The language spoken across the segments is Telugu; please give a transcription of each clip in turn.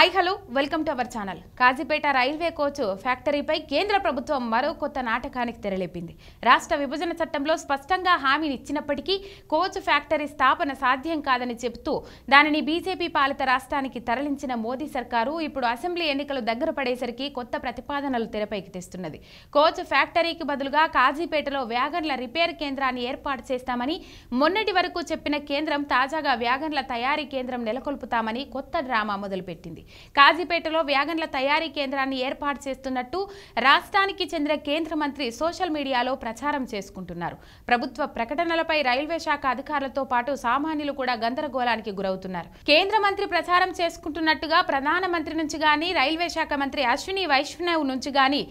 hi hello welcome to our channel Kazipet railway coach ఫ్యాక్టరీపై కేంద్ర ప్రభుత్వం మరో కొత్త నాటకానికి తెరలేపింది రాష్ట్ర విభజన చట్టంలో స్పష్టంగా హామీని ఇచ్చినప్పటికీ కోచ్ ఫ్యాక్టరీ స్థాపన సాధ్యం కాదని చెబుతూ దానిని బీజేపీ పాలిత రాష్ట్రానికి తరలించిన మోదీ సర్కారు ఇప్పుడు అసెంబ్లీ ఎన్నికలు దగ్గర పడేసరికి కొత్త ప్రతిపాదనలు తెరపైకి తెస్తున్నది కోచ్ ఫ్యాక్టరీకి బదులుగా కాజీపేటలో వ్యాగన్ల రిపేర్ కేంద్రాన్ని ఏర్పాటు చేస్తామని మొన్నటి వరకు చెప్పిన కేంద్రం తాజాగా వ్యాగన్ల తయారీ కేంద్రం నెలకొల్పుతామని కొత్త డ్రామా మొదలుపెట్టింది కాజీపేటలో వ్యాగన్ల తయారీ కేంద్రాన్ని ఏర్పాటు చేస్తున్నట్టు రాష్ట్రానికి చెందిన కేంద్ర మంత్రి సోషల్ మీడియాలో ప్రచారం చేసుకుంటున్నారు ప్రభుత్వ ప్రకటనలపై రైల్వే శాఖ అధికారులతో పాటు సామాన్యులు కూడా గందరగోళానికి గురవుతున్నారు కేంద్ర మంత్రి ప్రచారం చేసుకుంటున్నట్టుగా ప్రధానమంత్రి నుంచి గాని రైల్వే శాఖ మంత్రి అశ్విని వైష్ణవ్ నుంచి గాని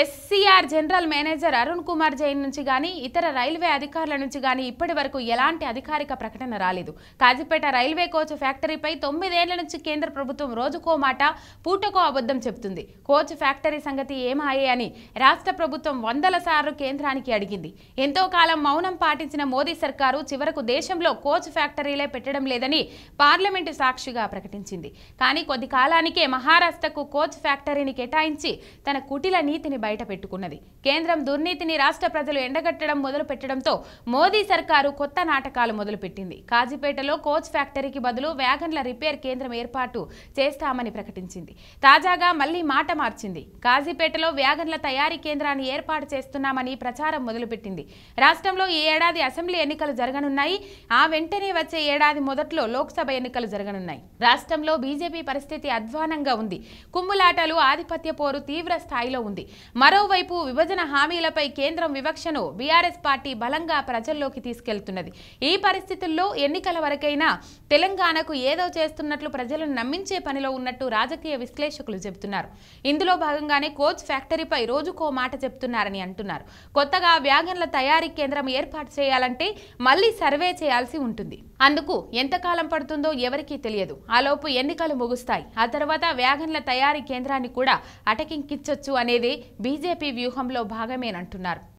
SCR general manager Arun Kumar Jain నుంచి కానీ ఇతర రైల్వే అధికారుల నుంచి కానీ ఇప్పటి వరకు ఎలాంటి అధికారిక ప్రకటన రాలేదు కాజీపేట రైల్వే కోచ్ ఫ్యాక్టరీపై తొమ్మిదేళ్ల నుంచి కేంద్ర ప్రభుత్వం రోజుకో మాట పూటకో అబద్ధం చెబుతుంది కోచ్ ఫ్యాక్టరీ సంగతి ఏమాయే అని రాష్ట్ర ప్రభుత్వం వందల సార్లు కేంద్రానికి అడిగింది ఎంతో కాలం మౌనం పాటించిన మోదీ సర్కారు చివరకు దేశంలో కోచ్ ఫ్యాక్టరీలే పెట్టడం లేదని పార్లమెంటు సాక్షిగా ప్రకటించింది కానీ కొద్ది కాలానికే మహారాష్ట్రకు కోచ్ ఫ్యాక్టరీని కేటాయించి తన కుటిల నీతిని విషయాన్ని బయట పెట్టుకున్నది కేంద్రం దుర్నీతిని రాష్ట్ర ప్రజలు ఎండగట్టడం మొదలు పెట్టడంతో మోదీ సర్కారు కొత్త నాటకాలు మొదలుపెట్టింది కాజీపేటలో కోచ్ ఫ్యాక్టరీకి బదులు వ్యాగన్ల రిపేర్ కేంద్రం ఏర్పాటు చేస్తామని ప్రకటించింది తాజాగా మళ్లీ మాట మార్చింది కాజీపేటలో వ్యాగన్ల తయారీ కేంద్రాన్ని ఏర్పాటు చేస్తున్నామని ప్రచారం మొదలుపెట్టింది రాష్ట్రంలో ఈ ఏడాది అసెంబ్లీ ఎన్నికలు జరగనున్నాయి ఆ వెంటనే వచ్చే ఏడాది మొదట్లో లోక్సభ ఎన్నికలు జరగనున్నాయి రాష్ట్రంలో బీజేపీ పరిస్థితి అధ్వానంగా ఉంది కుమ్ములాటలు ఆధిపత్య పోరు తీవ్ర స్థాయిలో ఉంది మరోవైపు విభజన హామీలపై కేంద్రం వివక్షను బీఆర్ఎస్ పార్టీ బలంగా ప్రజల్లోకి తీసుకెళ్తున్నది ఈ పరిస్థితుల్లో ఎన్నికల వరకైనా తెలంగాణకు ఏదో చేస్తున్నట్లు ప్రజలను నమ్మించే పనిలో ఉన్నట్టు రాజకీయ విశ్లేషకులు చెబుతున్నారు ఇందులో భాగంగానే కోచ్ ఫ్యాక్టరీపై రోజుకో మాట చెప్తున్నారని అంటున్నారు కొత్తగా వ్యాగన్ల తయారీ కేంద్రం ఏర్పాటు చేయాలంటే మళ్లీ సర్వే చేయాల్సి ఉంటుంది అందుకు ఎంతకాలం పడుతుందో ఎవరికీ తెలియదు ఆలోపు ఎన్నికలు ముగుస్తాయి ఆ తర్వాత వ్యాగన్ల తయారీ కేంద్రాన్ని కూడా అటకింకిచ్చొచ్చు అనేది బీజేపీ వ్యూహంలో భాగమేనంటున్నారు